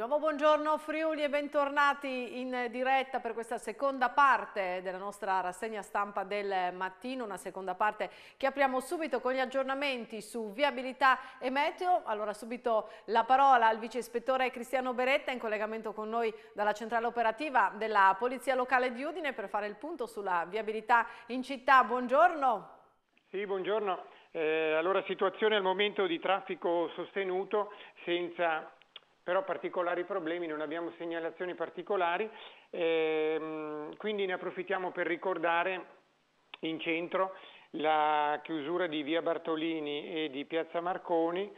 nuovo buongiorno Friuli e bentornati in diretta per questa seconda parte della nostra rassegna stampa del mattino, una seconda parte che apriamo subito con gli aggiornamenti su viabilità e meteo. Allora subito la parola al vice ispettore Cristiano Beretta in collegamento con noi dalla centrale operativa della Polizia Locale di Udine per fare il punto sulla viabilità in città. Buongiorno. Sì, buongiorno. Eh, allora situazione al momento di traffico sostenuto senza però particolari problemi, non abbiamo segnalazioni particolari, ehm, quindi ne approfittiamo per ricordare in centro la chiusura di via Bartolini e di piazza Marconi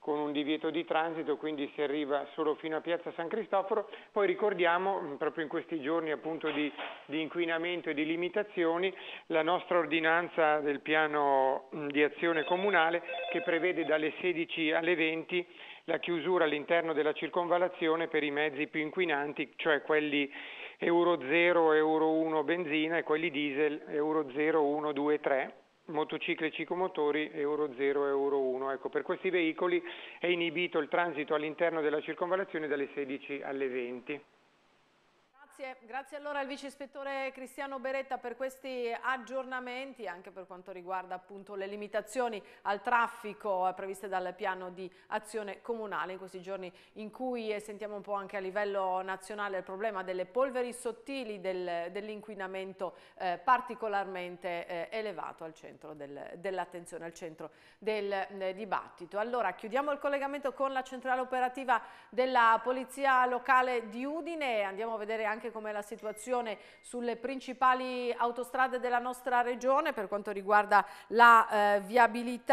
con un divieto di transito, quindi si arriva solo fino a piazza San Cristoforo. Poi ricordiamo, proprio in questi giorni appunto di, di inquinamento e di limitazioni, la nostra ordinanza del piano di azione comunale che prevede dalle 16 alle 20 la chiusura all'interno della circonvalazione per i mezzi più inquinanti, cioè quelli Euro 0, Euro 1 benzina e quelli diesel Euro 0, 1, 2, 3 motocicli e ciclomotori Euro 0 Euro 1. Ecco, per questi veicoli è inibito il transito all'interno della circonvalazione dalle 16 alle 20. Grazie, grazie allora al vice ispettore Cristiano Beretta per questi aggiornamenti anche per quanto riguarda appunto le limitazioni al traffico eh, previste dal piano di azione comunale in questi giorni in cui eh, sentiamo un po' anche a livello nazionale il problema delle polveri sottili del, dell'inquinamento eh, particolarmente eh, elevato al centro del, dell'attenzione, al centro del eh, dibattito. Allora chiudiamo il collegamento con la centrale operativa della Polizia Locale di Udine e andiamo a vedere anche anche com'è la situazione sulle principali autostrade della nostra regione per quanto riguarda la eh, viabilità.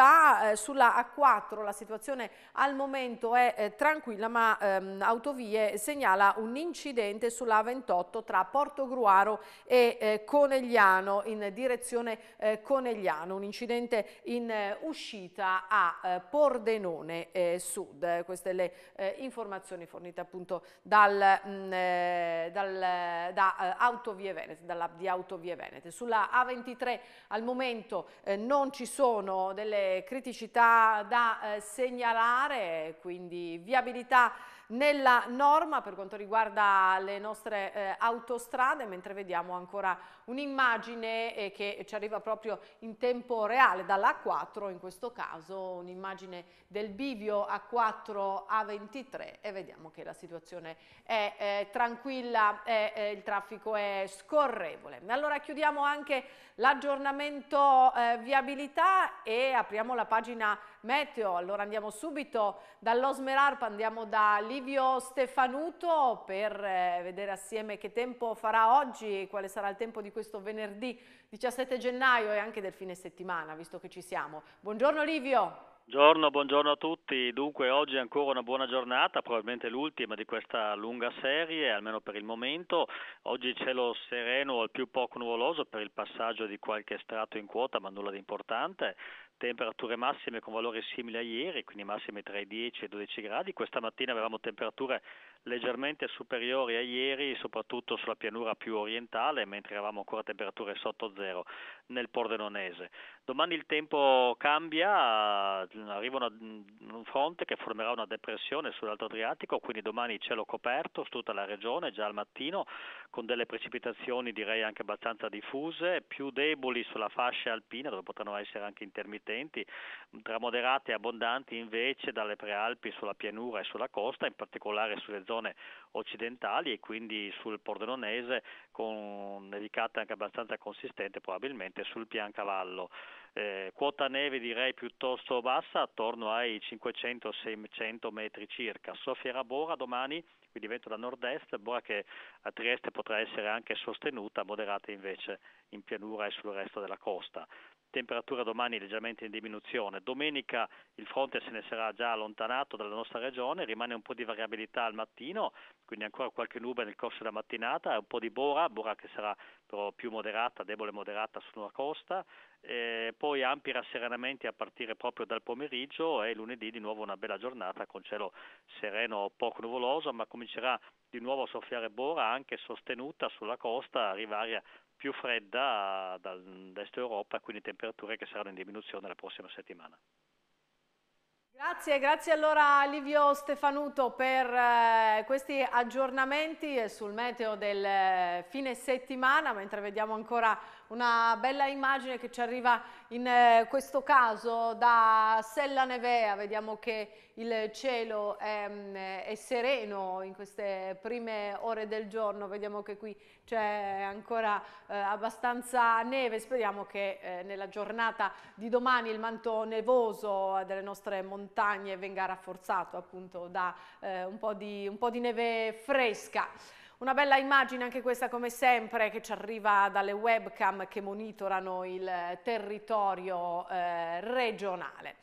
Eh, sulla A4 la situazione al momento è eh, tranquilla ma ehm, Autovie segnala un incidente sulla A28 tra Portogruaro e eh, Conegliano in direzione eh, Conegliano, un incidente in eh, uscita a Pordenone Sud. Queste le informazioni fornite appunto dal, mh, mm, dal dal, da eh, Autovie Venete, dall'app di Autovie Venete. Sulla A23 al momento eh, non ci sono delle criticità da eh, segnalare, quindi viabilità nella norma per quanto riguarda le nostre eh, autostrade, mentre vediamo ancora un'immagine eh, che ci arriva proprio in tempo reale dall'A4, in questo caso un'immagine del bivio A4 A23 e vediamo che la situazione è eh, tranquilla e eh, il traffico è scorrevole. Allora chiudiamo anche l'aggiornamento eh, viabilità e apriamo la pagina meteo. Allora andiamo subito dall'Osmerarp, andiamo da Livio Stefanuto per eh, vedere assieme che tempo farà oggi, quale sarà il tempo di questo venerdì 17 gennaio e anche del fine settimana, visto che ci siamo. Buongiorno Livio. Buongiorno, buongiorno, a tutti. Dunque oggi è ancora una buona giornata, probabilmente l'ultima di questa lunga serie, almeno per il momento. Oggi cielo sereno al più poco nuvoloso per il passaggio di qualche strato in quota, ma nulla di importante temperature massime con valori simili a ieri, quindi massime tra i 10 e i 12 gradi. Questa mattina avevamo temperature leggermente superiori a ieri, soprattutto sulla pianura più orientale, mentre eravamo ancora a temperature sotto zero nel Pordenonese. Domani il tempo cambia, arriva una, un fronte che formerà una depressione sull'Alto Adriatico, quindi domani cielo coperto su tutta la regione già al mattino con delle precipitazioni direi anche abbastanza diffuse, più deboli sulla fascia alpina dove potranno essere anche intermittenti persistenti, tra moderate e abbondanti invece dalle prealpi sulla pianura e sulla costa, in particolare sulle zone occidentali e quindi sul pordenonese con nevicata anche abbastanza consistente probabilmente sul piancavallo. Eh, quota neve direi piuttosto bassa, attorno ai 500-600 metri circa. Soffierà Bora domani, quindi vento da nord-est, Bora che a Trieste potrà essere anche sostenuta, moderata invece in pianura e sul resto della costa temperatura domani leggermente in diminuzione. Domenica il fronte se ne sarà già allontanato dalla nostra regione, rimane un po' di variabilità al mattino, quindi ancora qualche nube nel corso della mattinata, un po' di bora, bora che sarà però più moderata, debole moderata sulla costa, e poi ampi rasserenamenti a partire proprio dal pomeriggio e lunedì di nuovo una bella giornata con cielo sereno poco nuvoloso, ma comincerà di nuovo a soffiare bora anche sostenuta sulla costa, arrivare più fredda dall'est Europa, quindi temperature che saranno in diminuzione la prossima settimana. Grazie, grazie allora a Livio Stefanuto per eh, questi aggiornamenti sul meteo del eh, fine settimana, mentre vediamo ancora una bella immagine che ci arriva in eh, questo caso da Sella Nevea, vediamo che il cielo è, mm, è, sereno in queste prime ore del giorno, vediamo che qui c'è ancora eh, abbastanza neve, speriamo che eh, nella giornata di domani il manto nevoso delle nostre montagne venga rafforzato appunto da eh, un po, di, un po' di neve fresca. Una bella immagine anche questa come sempre che ci arriva dalle webcam che monitorano il eh, territorio eh, regionale.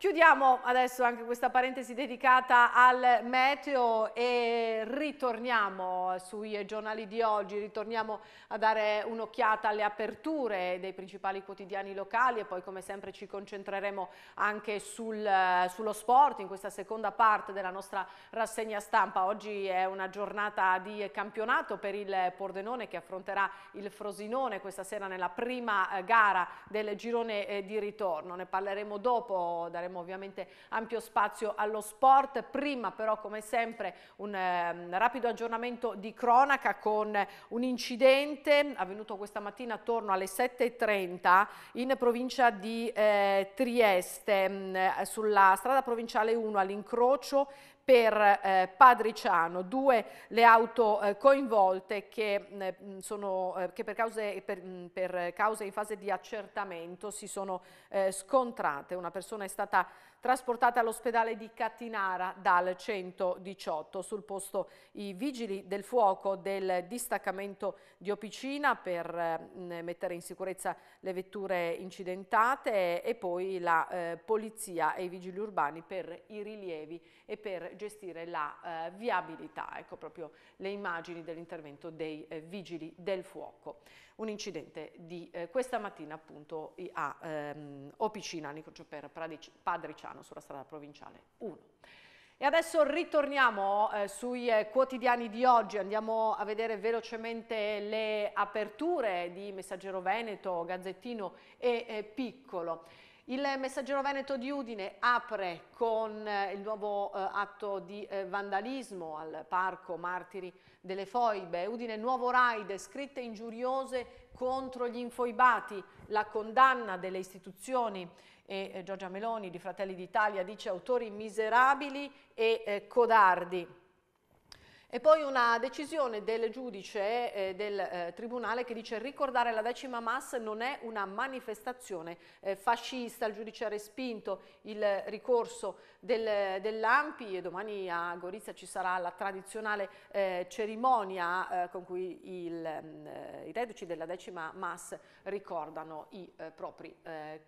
Chiudiamo adesso anche questa parentesi dedicata al meteo e ritorniamo sui giornali di oggi, ritorniamo a dare un'occhiata alle aperture dei principali quotidiani locali e poi come sempre ci concentreremo anche sul, sullo sport in questa seconda parte della nostra rassegna stampa. Oggi è una giornata di campionato per il Pordenone che affronterà il Frosinone questa sera nella prima gara del girone eh, di ritorno, ne parleremo dopo, daremo daremo ovviamente ampio spazio allo sport. Prima però come sempre un eh, rapido aggiornamento di cronaca con un incidente avvenuto questa mattina attorno alle 7.30 in provincia di eh, Trieste mh, mm, sulla strada provinciale 1 all'incrocio per eh, Padriciano, due le auto eh, coinvolte che, mh, mm, eh, mm, sono, eh, che per, cause, per, mh, mm, per, cause, in fase di accertamento si sono eh, scontrate. Una persona è stata trasportata all'ospedale di Cattinara dal 118. Sul posto i vigili del fuoco del distaccamento di Opicina per eh, mettere in sicurezza le vetture incidentate e poi la eh, polizia e i vigili urbani per i rilievi e per gestire la eh, viabilità. Ecco proprio le immagini dell'intervento dei eh, vigili del fuoco un incidente di eh, questa mattina appunto a ehm, Opicina, Nicocioper Padriciano sulla strada provinciale 1. E adesso ritorniamo eh, sui eh, quotidiani di oggi, andiamo a vedere velocemente le aperture di Messaggero Veneto, Gazzettino e eh, Piccolo. Il messaggero Veneto di Udine apre con eh, il nuovo eh, atto di eh, vandalismo al parco Martiri delle Foibe. Udine nuovo raid, scritte ingiuriose contro gli infoibati, la condanna delle istituzioni e Giorgia Meloni di Fratelli d'Italia dice autori miserabili e codardi. E poi una decisione del giudice eh, del eh, tribunale che dice ricordare la decima mass non è una manifestazione eh, fascista, il giudice ha respinto il ricorso del, dell'AMPI e domani a Gorizia ci sarà la tradizionale eh, cerimonia eh, con cui il, eh, i reduci della decima mass ricordano i propri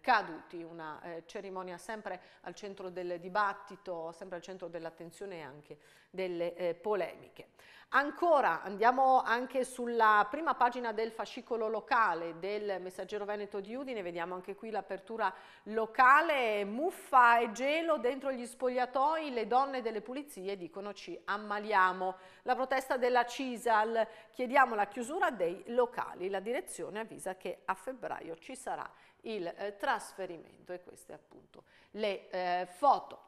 caduti, una cerimonia sempre al centro del dibattito, sempre al centro dell'attenzione anche delle eh, polemiche. Ancora andiamo anche sulla prima pagina del fascicolo locale del Messaggero Veneto di Udine, vediamo anche qui l'apertura locale, muffa e gelo dentro gli spogliatoi, le donne delle pulizie dicono ci ammaliamo. La protesta della CISAL, chiediamo la chiusura dei locali, la direzione avvisa che a febbraio ci sarà il eh, trasferimento e queste appunto le eh, foto.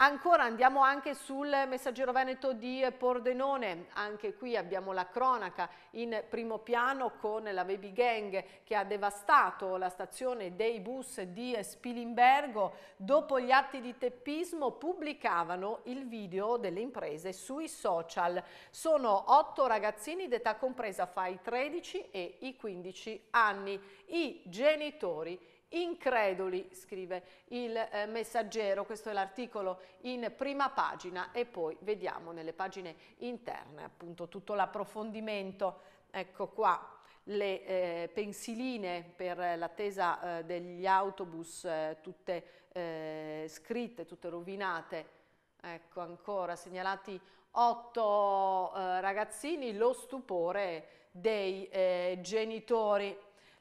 Ancora andiamo anche sul messaggero veneto di Pordenone, anche qui abbiamo la cronaca in primo piano con la baby gang che ha devastato la stazione dei bus di Spilimbergo. Dopo gli atti di teppismo pubblicavano il video delle imprese sui social. Sono otto ragazzini d'età compresa fra i 13 e i 15 anni. I genitori Increduli, scrive il eh, messaggero, questo è l'articolo in prima pagina e poi vediamo nelle pagine interne appunto tutto l'approfondimento, ecco qua le eh, pensiline per l'attesa eh, degli autobus eh, tutte eh, scritte, tutte rovinate, ecco ancora segnalati otto ragazzini, lo stupore dei genitori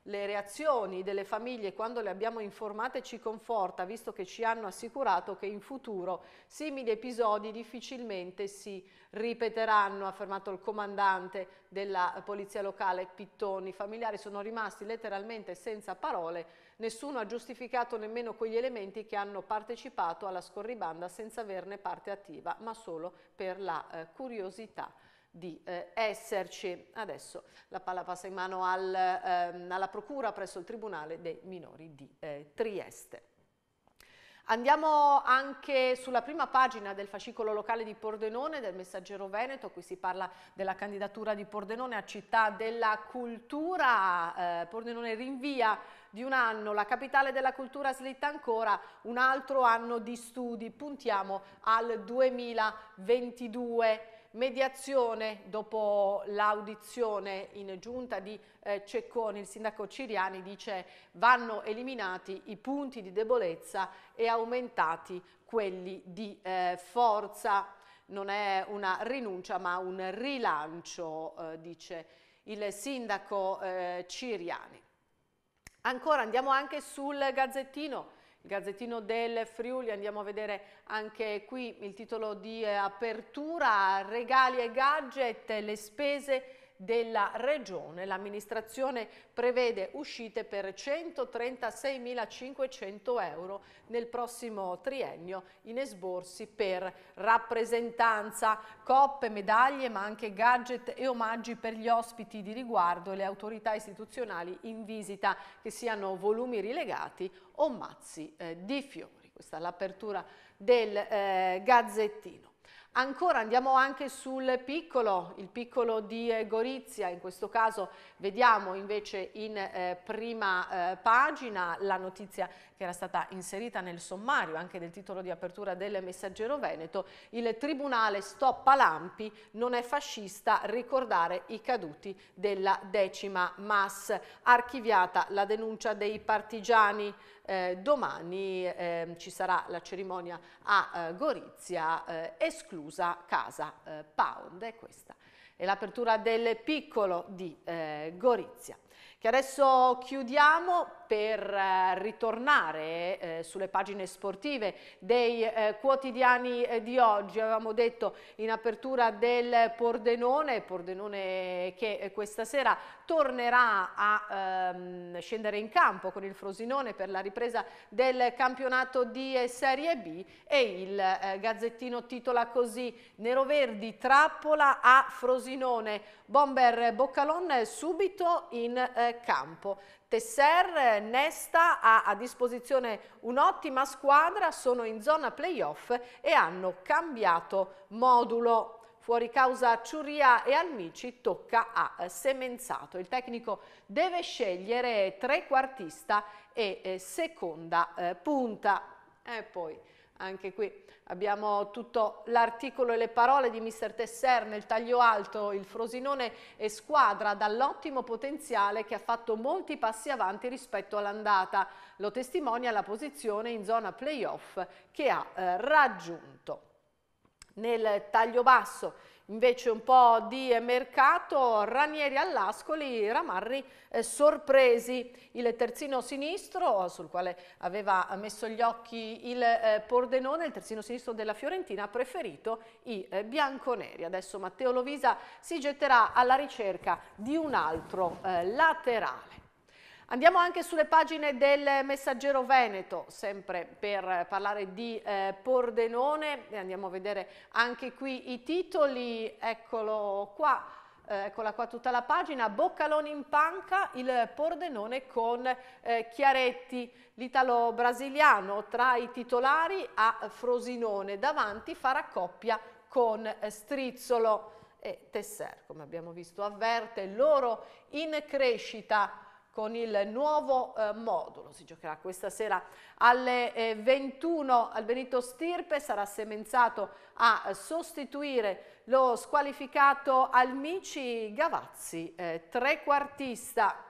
le reazioni delle famiglie quando le abbiamo informate ci conforta, visto che ci hanno assicurato che in futuro simili episodi difficilmente si ripeteranno, ha affermato il comandante della polizia locale Pittoni. I familiari sono rimasti letteralmente senza parole, nessuno ha giustificato nemmeno quegli elementi che hanno partecipato alla scorribanda senza averne parte attiva, ma solo per la eh, curiosità di eh, esserci. Adesso la palla passa in mano al, ehm, alla procura presso il Tribunale dei minori di eh, Trieste. Andiamo anche sulla prima pagina del fascicolo locale di Pordenone, del Messaggero Veneto, qui si parla della candidatura di Pordenone a città della cultura. Eh, Pordenone rinvia di un anno, la capitale della cultura slitta ancora un altro anno di studi, puntiamo al 2022 mediazione dopo l'audizione in giunta di eh, Cecconi, il sindaco Ciriani dice vanno eliminati i punti di debolezza e aumentati quelli di eh, forza. Non è una rinuncia ma un rilancio, eh, dice il sindaco eh, Ciriani. Ancora andiamo anche sul Gazzettino Gazzettino del Friuli, andiamo a vedere anche qui il titolo di eh, apertura, regali e gadget, le spese della Regione. L'amministrazione prevede uscite per 136.500 euro nel prossimo triennio in esborsi per rappresentanza, coppe, medaglie ma anche gadget e omaggi per gli ospiti di riguardo e le autorità istituzionali in visita che siano volumi rilegati o mazzi eh, di fiori. Questa è l'apertura del eh, Gazzettino. Ancora andiamo anche sul piccolo, il piccolo di eh, Gorizia, in questo caso vediamo invece in eh, prima eh, pagina la notizia che era stata inserita nel sommario anche del titolo di apertura del Messaggero Veneto, il Tribunale stoppa Lampi, non è fascista ricordare i caduti della decima mass. archiviata la denuncia dei partigiani, eh, domani eh, ci sarà la cerimonia a eh, Gorizia, eh, esclusa Casa eh, Pound. è questa e l'apertura del piccolo di eh, Gorizia che adesso chiudiamo per eh, ritornare eh, sulle pagine sportive dei eh, quotidiani eh, di oggi. Avevamo detto in apertura del Pordenone, Pordenone che eh, questa sera tornerà a ehm, scendere in campo con il Frosinone per la ripresa del campionato di eh, Serie B e il eh, Gazzettino titola così Nero Verdi trappola a Frosinone, Bomber Boccalon subito in eh, campo. Tesser, eh, Nesta ha a disposizione un'ottima squadra, sono in zona playoff e hanno cambiato modulo Fuori causa Ciuria e Almici tocca a eh, Semenzato. Il tecnico deve scegliere trequartista e eh, seconda eh, punta. E poi anche qui abbiamo tutto l'articolo e le parole di mister Tesser nel taglio alto il Frosinone è squadra dall'ottimo potenziale che ha fatto molti passi avanti rispetto all'andata lo testimonia la posizione in zona playoff che ha raggiunto nel taglio basso. Invece un po' di mercato, Ranieri all'Ascoli, Ramarri eh, sorpresi. Il terzino sinistro, sul quale aveva messo gli occhi il eh, Pordenone, il terzino sinistro della Fiorentina, ha preferito i eh, bianconeri. Adesso Matteo Lovisa si getterà alla ricerca di un altro eh, laterale. Andiamo anche sulle pagine del Messaggero Veneto, sempre per parlare di eh, Pordenone, e andiamo a vedere anche qui i titoli, eccolo qua. Eh, eccola qua tutta la pagina, Boccaloni in panca, il Pordenone con eh, Chiaretti, l'italo-brasiliano tra i titolari a Frosinone, davanti farà coppia con eh, Strizzolo e Tesser, come abbiamo visto avverte, loro in crescita con il nuovo eh, modulo. Si giocherà questa sera alle eh, 21 al Benito Stirpe, sarà semenzato a sostituire lo squalificato Almici Gavazzi, eh, trequartista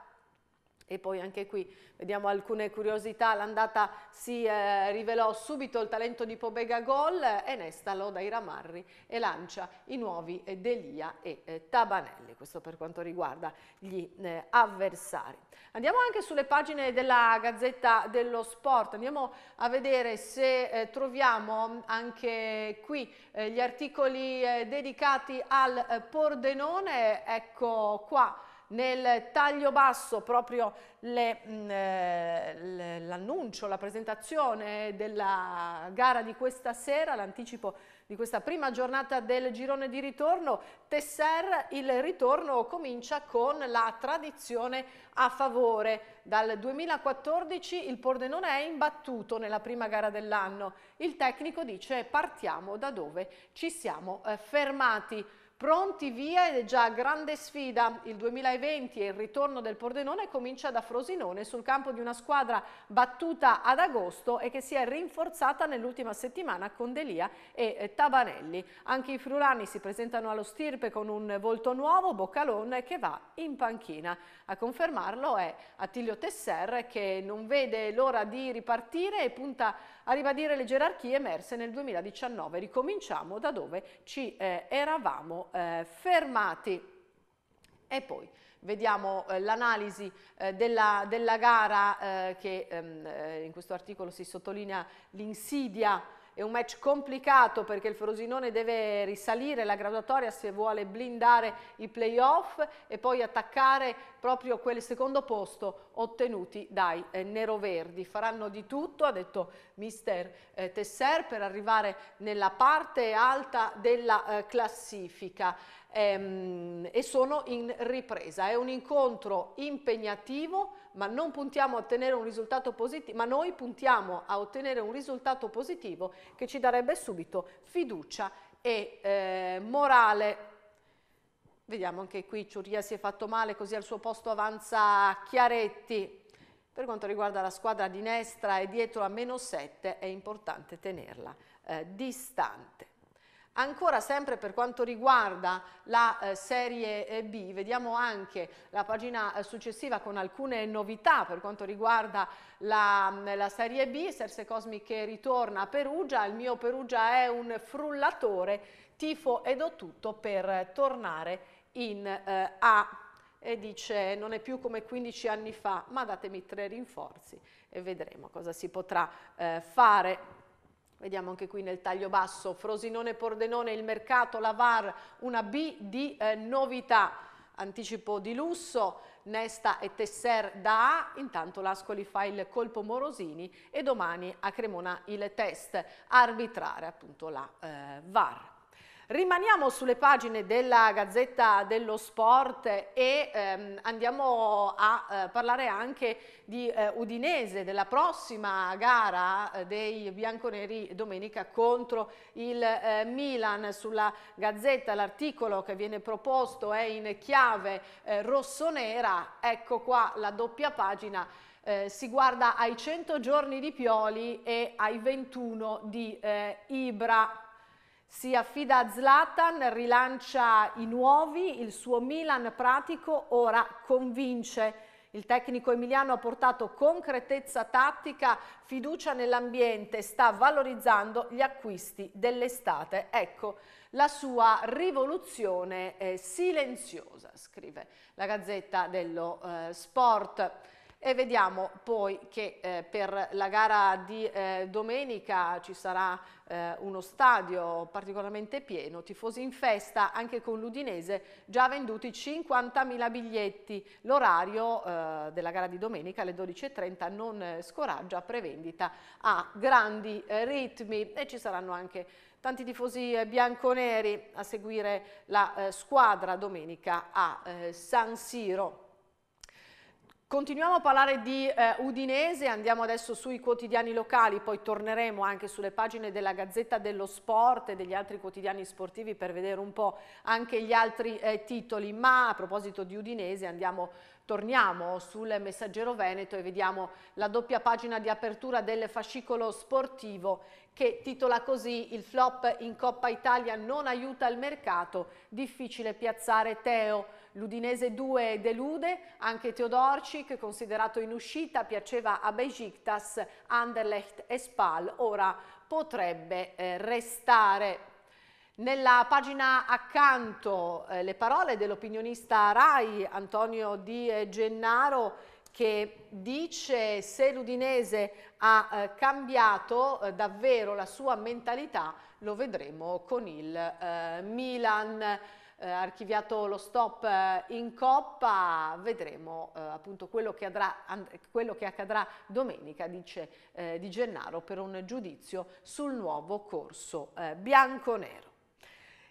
e poi anche qui vediamo alcune curiosità, l'andata si eh, rivelò subito il talento di Pobega Gol, eh, Enestalo dai Ramarri e lancia i nuovi eh, Delia e eh, Tabanelli, questo per quanto riguarda gli eh, avversari. Andiamo anche sulle pagine della Gazzetta dello Sport, andiamo a vedere se troviamo anche qui gli articoli dedicati al Pordenone, ecco qua nel taglio basso proprio mm, eh, l'annuncio, la presentazione della gara di questa sera, l'anticipo di questa prima giornata del girone di ritorno, Tesser il ritorno comincia con la tradizione a favore. Dal 2014 il Pordenone è imbattuto nella prima gara dell'anno. Il tecnico dice partiamo da dove ci siamo eh, fermati. Pronti via ed è già grande sfida. Il 2020 e il ritorno del Pordenone comincia da Frosinone sul campo di una squadra battuta ad agosto e che si è rinforzata nell'ultima settimana con Delia e eh, Tabanelli. Anche i friulani si presentano allo stirpe con un volto nuovo, Boccalone, che va in panchina. A confermarlo è Attilio Tesser che non vede l'ora di ripartire e punta a ribadire le gerarchie emerse nel 2019. Ricominciamo da dove ci eh, eravamo eh, fermati. E poi vediamo eh, l'analisi eh, della, della, gara eh, che ehm, eh, in questo articolo si sottolinea l'insidia è un match complicato perché il Frosinone deve risalire la graduatoria se vuole blindare i playoff e poi attaccare proprio quel secondo posto ottenuti dai eh, neroverdi. Faranno di tutto, ha detto mister eh, Tesser, per arrivare nella parte alta della eh, classifica ehm, e sono in ripresa. È un incontro impegnativo, ma non puntiamo a ottenere un risultato positivo, ma noi puntiamo a ottenere un risultato positivo che ci darebbe subito fiducia e eh, morale Vediamo anche qui Ciuria si è fatto male, così al suo posto avanza Chiaretti. Per quanto riguarda la squadra di Nestra è dietro a meno 7, è importante tenerla eh, distante. Ancora sempre per quanto riguarda la eh, serie eh, B, vediamo anche la pagina eh, successiva con alcune novità per quanto riguarda la, mm, la serie B, Serse Cosmiche ritorna a Perugia, il mio Perugia è un frullatore, tifo ed ho tutto per tornare in eh, A e dice non è più come 15 anni fa ma datemi tre rinforzi e vedremo cosa si potrà eh, fare Vediamo anche qui nel taglio basso, Frosinone-Pordenone, il mercato, la VAR, una B di eh, novità, anticipo di lusso, Nesta e Tesser da A, intanto l'Ascoli fa il colpo Morosini e domani a Cremona il test, arbitrare appunto la eh, VAR. Rimaniamo sulle pagine della Gazzetta dello Sport e ehm, andiamo a eh, parlare anche di eh, Udinese, della prossima gara eh, dei bianconeri domenica contro il eh, Milan. Sulla Gazzetta l'articolo che viene proposto è in chiave eh, rossonera, ecco qua la doppia pagina. Eh, si guarda ai 100 giorni di Pioli e ai 21 di eh, Ibra. Si affida a Zlatan, rilancia i nuovi, il suo Milan pratico ora convince. Il tecnico emiliano ha portato concretezza tattica, fiducia nell'ambiente, sta valorizzando gli acquisti dell'estate. Ecco, la sua rivoluzione è eh, silenziosa, scrive la Gazzetta dello eh, Sport. E vediamo poi che eh, per la gara di eh, domenica ci sarà eh, uno stadio particolarmente pieno, tifosi in festa anche con l'Udinese, già venduti 50.000 biglietti. L'orario eh, della gara di domenica alle 12.30 non eh, scoraggia prevendita a grandi eh, ritmi e ci saranno anche tanti tifosi eh, bianconeri a seguire la eh, squadra domenica a eh, San Siro. Continuiamo a parlare di eh, Udinese, andiamo adesso sui quotidiani locali, poi torneremo anche sulle pagine della Gazzetta dello Sport e degli altri quotidiani sportivi per vedere un po' anche gli altri eh, titoli, ma a proposito di Udinese andiamo Torniamo sul messaggero Veneto e vediamo la doppia pagina di apertura del fascicolo sportivo che titola così il flop in Coppa Italia non aiuta il mercato, difficile piazzare Teo. L'Udinese 2 delude, anche Teodorcic, considerato in uscita, piaceva a Bejiktas, Anderlecht e Spal, ora potrebbe eh, restare. Nella pagina accanto eh, le parole dell'opinionista RAI Antonio Di eh, Gennaro che dice se l'Udinese ha eh, cambiato eh, davvero la sua mentalità lo vedremo con il Milan eh, archiviato lo stop eh, in coppa, vedremo eh, appunto quello che, adrà, quello che, accadrà domenica, dice eh, Di Gennaro, per un giudizio sul nuovo corso eh, bianco-nero.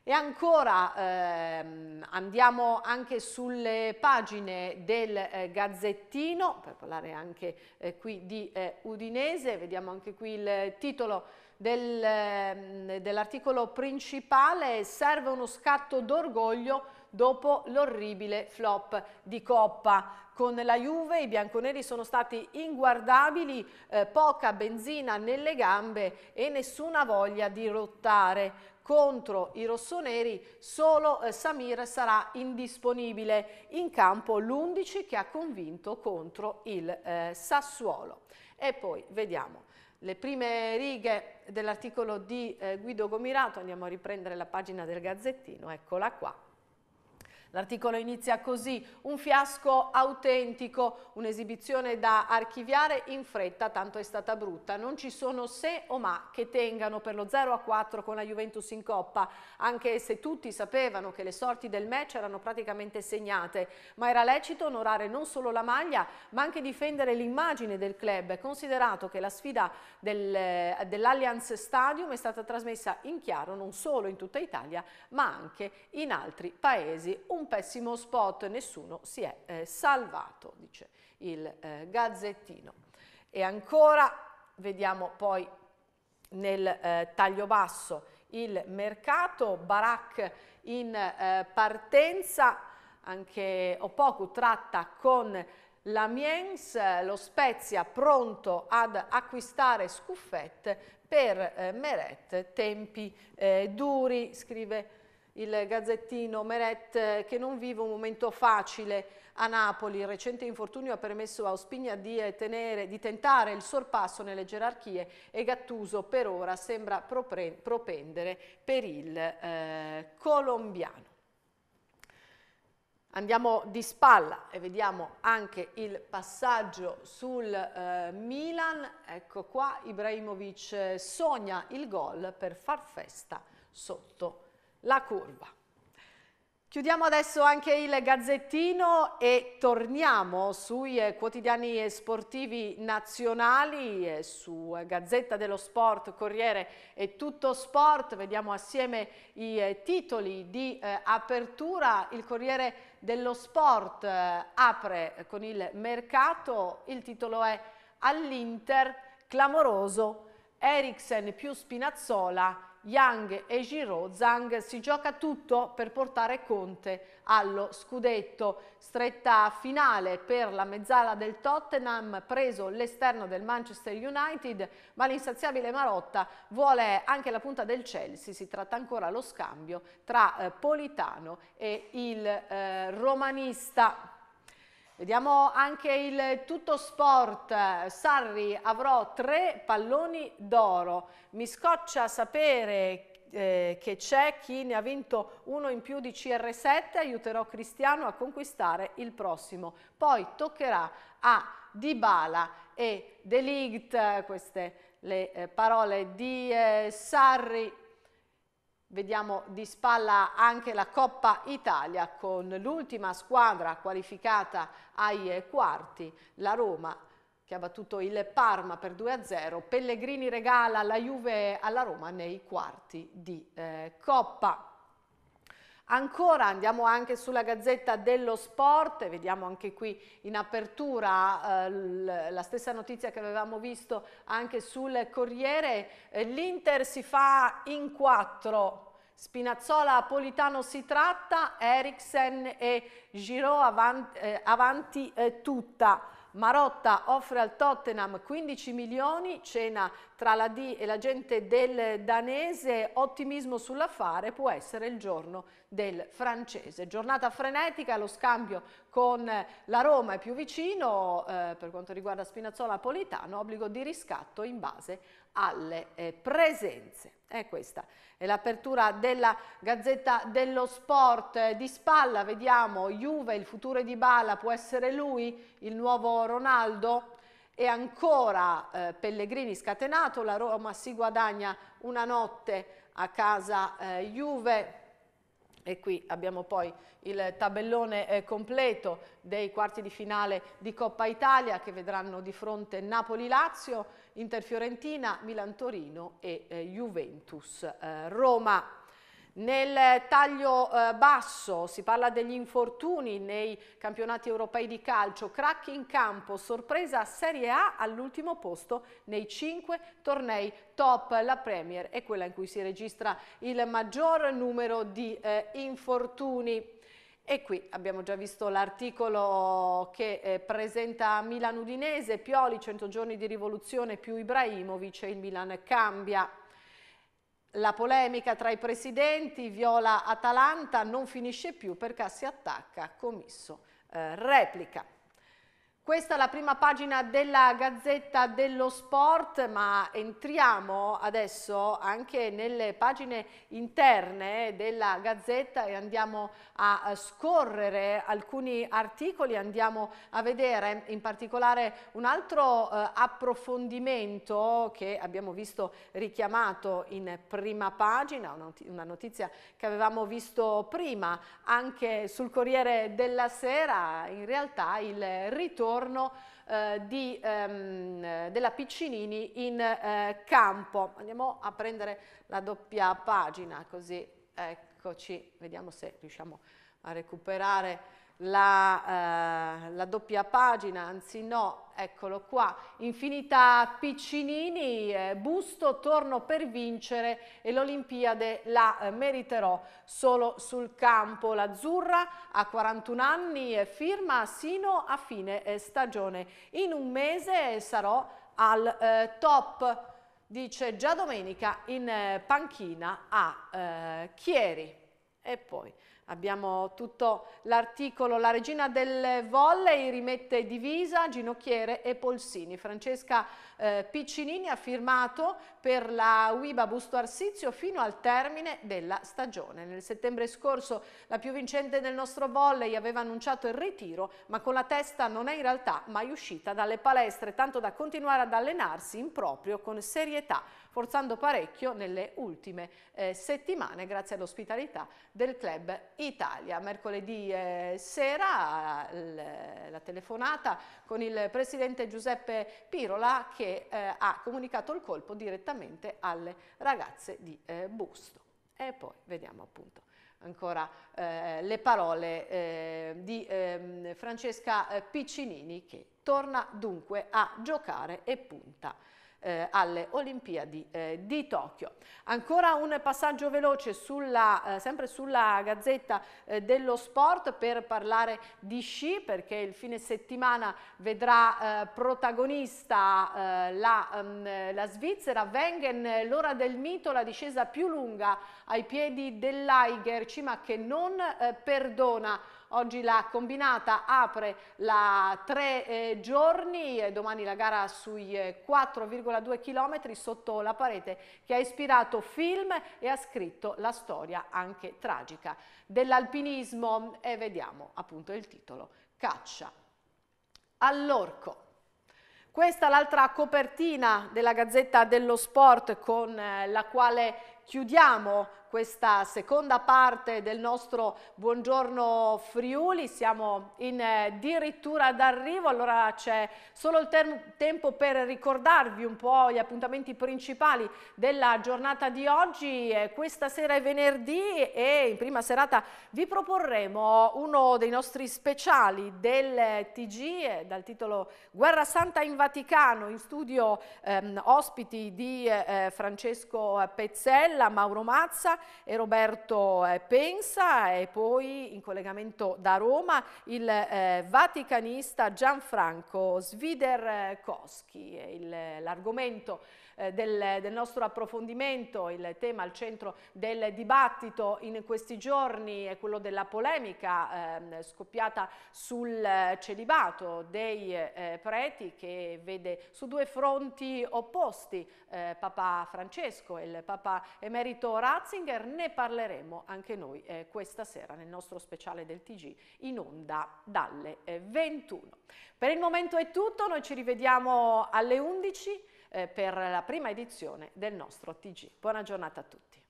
E ancora ehm, andiamo anche sulle pagine del eh, Gazzettino, per parlare anche eh, qui di eh, Udinese, vediamo anche qui il eh, titolo del, ehm, dell'articolo principale serve uno scatto d'orgoglio dopo l'orribile flop di Coppa. Con la Juve i bianconeri sono stati inguardabili, eh, poca benzina nelle gambe e nessuna voglia di rottare contro i rossoneri solo eh, Samir sarà indisponibile in campo l'11 che ha convinto contro il eh, Sassuolo e poi vediamo le prime righe dell'articolo di eh, Guido Gomirato, andiamo a riprendere la pagina del Gazzettino, eccola qua, L'articolo inizia così, un fiasco autentico, un'esibizione da archiviare in fretta, tanto è stata brutta. Non ci sono se o ma che tengano per lo 0-4 con la Juventus in Coppa, anche se tutti sapevano che le sorti del match erano praticamente segnate, ma era lecito onorare non solo la maglia, ma anche difendere l'immagine del club, considerato che la sfida del, dell'Allianz Stadium è stata trasmessa in chiaro non solo in tutta Italia, ma anche in altri paesi un pessimo spot, nessuno si è eh, salvato, dice il eh, gazzettino. E ancora vediamo poi nel eh, taglio basso il mercato, Barak in eh, partenza, anche Opoku tratta con l'Amiens, lo Spezia pronto ad acquistare scuffette per eh, Meret, tempi eh, duri, scrive il gazzettino Meret eh, che non vive un momento facile a Napoli. Il recente infortunio ha permesso a Ospigna di, eh, tenere, di tentare il sorpasso nelle gerarchie e Gattuso per ora sembra propendere per il eh, colombiano. Andiamo di spalla e vediamo anche il passaggio sul eh, Milan. Ecco qua, Ibrahimovic eh, sogna il gol per far festa sotto la curva. Chiudiamo adesso anche il gazzettino e torniamo sui eh, quotidiani eh, sportivi nazionali, eh, su Gazzetta dello Sport, Corriere e Tutto Sport. Vediamo assieme i titoli di apertura. Il Corriere dello Sport apre con il mercato, il titolo è All'Inter, clamoroso, Eriksen più Spinazzola Yang e Giraud, Zhang si gioca tutto per portare Conte allo scudetto. Stretta finale per la mezzala del Tottenham, preso l'esterno del Manchester United, ma l'insaziabile Marotta vuole anche la punta del Chelsea. Si tratta ancora lo scambio tra eh, Politano e il eh, romanista. Vediamo anche il tutto sport, Sarri avrò tre palloni d'oro, mi scoccia sapere eh, che c'è chi ne ha vinto uno in più di CR7, aiuterò Cristiano a conquistare il prossimo, poi toccherà a Dybala e De Ligt, queste le eh, parole di eh, Sarri Vediamo di spalla anche la Coppa Italia con l'ultima squadra qualificata ai eh, quarti, la Roma che ha battuto il Parma per 2-0. Pellegrini regala la Juve alla Roma nei quarti di eh, Coppa. Ancora andiamo anche sulla Gazzetta dello Sport, vediamo anche qui in apertura eh, la stessa notizia che avevamo visto anche sul Corriere, eh, l'Inter si fa in quattro Spinazzola Napolitano si tratta, Eriksen e Giraud avanti, eh, avanti eh, tutta. Marotta offre al Tottenham 15 milioni, cena tra la D e la gente del danese, ottimismo sull'affare può essere il giorno del francese. Giornata frenetica, lo scambio con la Roma è più vicino, eh, per quanto riguarda Spinazzola Napolitano, obbligo di riscatto in base alle eh, presenze. E eh, questa è l'apertura della Gazzetta dello Sport. Eh, di spalla vediamo Juve, il futuro di Bala, può essere lui il nuovo Ronaldo? E ancora eh, Pellegrini scatenato, la Roma si guadagna una notte a casa eh, Juve e qui abbiamo poi il tabellone eh, completo dei quarti di finale di Coppa Italia che vedranno di fronte Napoli-Lazio, Inter-Fiorentina, Milan-Torino e eh, Juventus-Roma. Eh, nel taglio eh, basso si parla degli infortuni nei campionati europei di calcio, crack in campo, sorpresa Serie A all'ultimo posto nei cinque tornei top. La Premier è quella in cui si registra il maggior numero di eh, infortuni. E qui abbiamo già visto l'articolo che eh, presenta Milan Udinese, Pioli, 100 giorni di rivoluzione più Ibrahimovic e il Milan cambia. La polemica tra i presidenti Viola Atalanta non finisce più perché si attacca Commisso eh, Replica. Questa è la prima pagina della Gazzetta dello Sport, ma entriamo adesso anche nelle pagine interne della Gazzetta e andiamo a scorrere alcuni articoli, andiamo a vedere in particolare un altro eh, approfondimento che abbiamo visto richiamato in prima pagina, una notizia che avevamo visto prima anche sul Corriere della Sera, in realtà il ritorno ritorno eh, di, ehm, della Piccinini in eh, campo. Andiamo a prendere la doppia pagina così eccoci, vediamo se riusciamo a recuperare la, eh, la, doppia pagina, anzi no, eccolo qua, infinita piccinini, eh, busto, torno per vincere e l'Olimpiade la eh, meriterò solo sul campo. L'azzurra a 41 anni firma sino a fine eh, stagione. In un mese sarò al eh, top, dice già domenica in eh, panchina a Chieri. E poi... Abbiamo tutto l'articolo, la regina del volley rimette divisa, ginocchiere e polsini. Francesca eh, Piccinini ha firmato per la Uiba Busto Arsizio fino al termine della stagione. Nel settembre scorso la più vincente del nostro volley aveva annunciato il ritiro, ma con la testa non è in realtà mai uscita dalle palestre, tanto da continuare ad allenarsi in proprio con serietà, forzando parecchio nelle ultime eh, settimane grazie all'ospitalità del club Italia. Mercoledì eh, sera la telefonata con il presidente Giuseppe Pirola che eh, ha comunicato il colpo direttamente alle ragazze di eh, Busto. E poi vediamo appunto ancora le parole di ehm, Francesca Piccinini che torna dunque a giocare e punta eh, alle Olimpiadi eh, di Tokyo. Ancora un passaggio veloce sulla, eh, sempre sulla Gazzetta eh, dello Sport per parlare di sci perché il fine settimana vedrà eh, protagonista eh, la, um, la, Svizzera, Wengen, l'ora del mito, la discesa più lunga ai piedi dell'Aiger, cima che non perdona Oggi la combinata apre la tre eh, giorni, e domani la gara sui 4,2 eh, km sotto la parete che ha ispirato film e ha scritto la storia anche tragica dell'alpinismo e vediamo appunto il titolo Caccia all'orco. Questa è l'altra copertina della Gazzetta dello Sport con eh, la quale chiudiamo questa seconda parte del nostro Buongiorno Friuli, siamo in eh, dirittura d'arrivo, allora c'è solo il tempo per ricordarvi un po' gli appuntamenti principali della giornata di oggi, eh, questa sera è venerdì e in prima serata vi proporremo uno dei nostri speciali del eh, TG eh, dal titolo Guerra Santa in Vaticano, in studio ehm, ospiti di eh, eh, Francesco Pezzella, Mauro Mazza, e Roberto eh, Pensa e poi in collegamento da Roma il eh, vaticanista Gianfranco Sviderkowski, koschi eh, L'argomento eh, del, del, nostro approfondimento, il tema al centro del dibattito in questi giorni è quello della polemica eh, scoppiata sul celibato dei eh, preti che vede su due fronti opposti eh, Papa Francesco e il Papa Emerito Ratzinger, ne parleremo anche noi eh, questa sera nel nostro speciale del TG in onda dalle 21. Eh, per il momento è tutto, noi ci rivediamo alle 11 eh, per la prima edizione del nostro TG. Buona giornata a tutti.